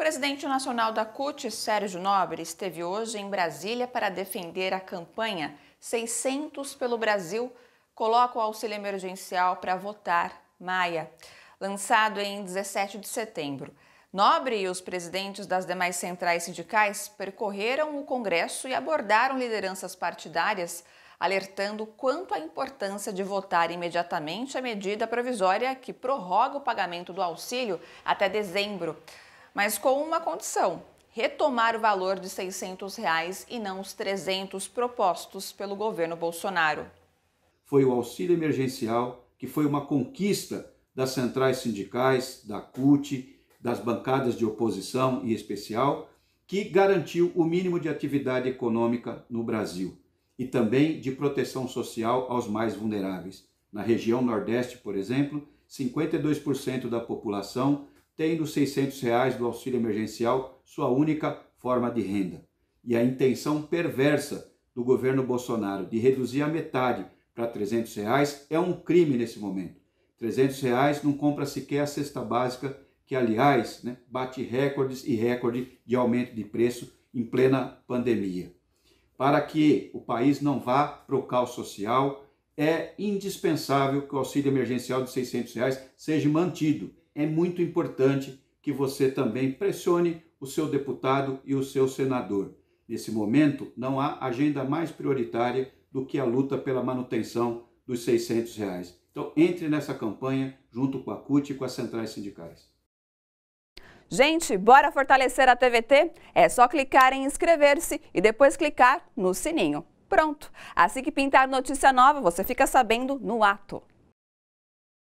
O presidente nacional da CUT, Sérgio Nobre, esteve hoje em Brasília para defender a campanha 600 pelo Brasil, coloca o auxílio emergencial para votar Maia, lançado em 17 de setembro. Nobre e os presidentes das demais centrais sindicais percorreram o Congresso e abordaram lideranças partidárias, alertando quanto à importância de votar imediatamente a medida provisória que prorroga o pagamento do auxílio até dezembro mas com uma condição: retomar o valor de R$ 600 reais e não os 300 propostos pelo governo Bolsonaro. Foi o auxílio emergencial que foi uma conquista das centrais sindicais, da CUT, das bancadas de oposição em especial, que garantiu o mínimo de atividade econômica no Brasil e também de proteção social aos mais vulneráveis. Na região Nordeste, por exemplo, 52% da população tendo 600 reais do auxílio emergencial sua única forma de renda. E a intenção perversa do governo Bolsonaro de reduzir a metade para 300 reais é um crime nesse momento. 300 reais não compra sequer a cesta básica, que aliás né, bate recordes e recorde de aumento de preço em plena pandemia. Para que o país não vá para o caos social, é indispensável que o auxílio emergencial de 600 reais seja mantido é muito importante que você também pressione o seu deputado e o seu senador. Nesse momento, não há agenda mais prioritária do que a luta pela manutenção dos 600 reais. Então, entre nessa campanha junto com a CUT e com as centrais sindicais. Gente, bora fortalecer a TVT? É só clicar em inscrever-se e depois clicar no sininho. Pronto! Assim que pintar notícia nova, você fica sabendo no ato.